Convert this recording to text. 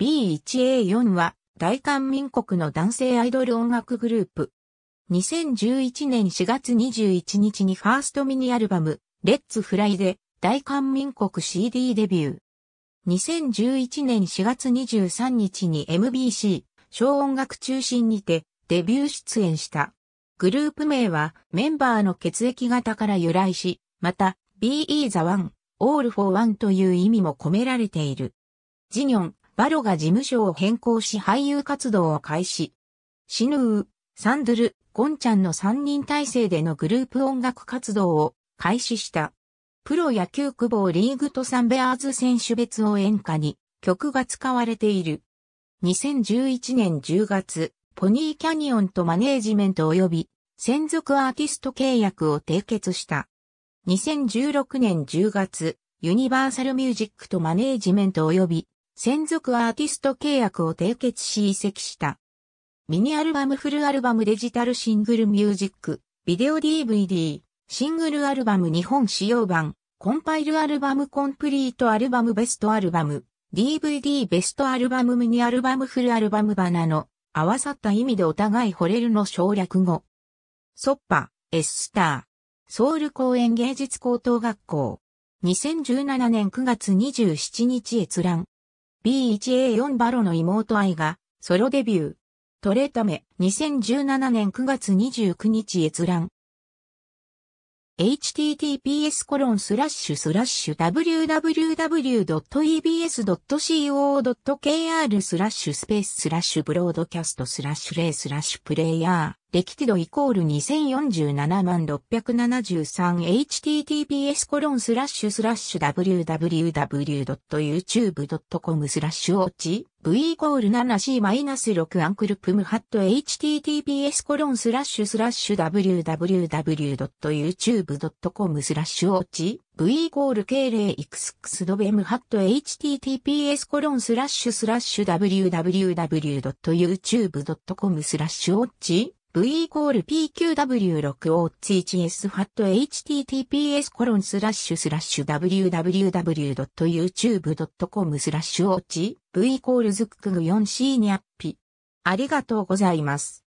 B1A4 は大韓民国の男性アイドル音楽グループ。2011年4月21日にファーストミニアルバム、レッツフライで大韓民国 CD デビュー。2011年4月23日に MBC、小音楽中心にてデビュー出演した。グループ名はメンバーの血液型から由来し、また BE the One、All for One という意味も込められている。ジニョン、バロが事務所を変更し俳優活動を開始。シヌー、サンドル、ゴンちゃんの3人体制でのグループ音楽活動を開始した。プロ野球久保リーグとサンベアーズ選手別を演歌に曲が使われている。2011年10月、ポニーキャニオンとマネージメント及び専属アーティスト契約を締結した。2016年10月、ユニバーサルミュージックとマネージメント及び専属アーティスト契約を締結し移籍した。ミニアルバムフルアルバムデジタルシングルミュージック、ビデオ DVD、シングルアルバム日本使用版、コンパイルアルバムコンプリートアルバムベストアルバム、DVD ベストアルバムミニアルバムフルアルバムバナの合わさった意味でお互い惚れるの省略語。ソッパ、エスター、ソウル公園芸術高等学校。2017年9月27日閲覧。B1A4 バロの妹愛がソロデビュー。トレタメ2017年9月29日閲覧。https コロンスラッシュスラッシュ www.ebs.co.kr スラッシュスペーススラッシュブロードキャストスラッシュレイスラッシュプレイヤー歴ティドイコール 2047-673https コロンスラッシュスラッシュ www.youtube.com スラッシュオチ v イコール 7c-6 アンクルプムハット https コロンスラッシュスラッシュ www.youtube.com スラッシュオチ v イコール k0xx ドベムハット https コロンスラッシュスラッシュ www.youtube.com スラッシュオチ V イコール PQW6 オーツ s ファット https コロンスラッシュスラッシュ www.youtube.com スラッシュオーチ V イコールズックグ 4C にアッピ。ありがとうございます。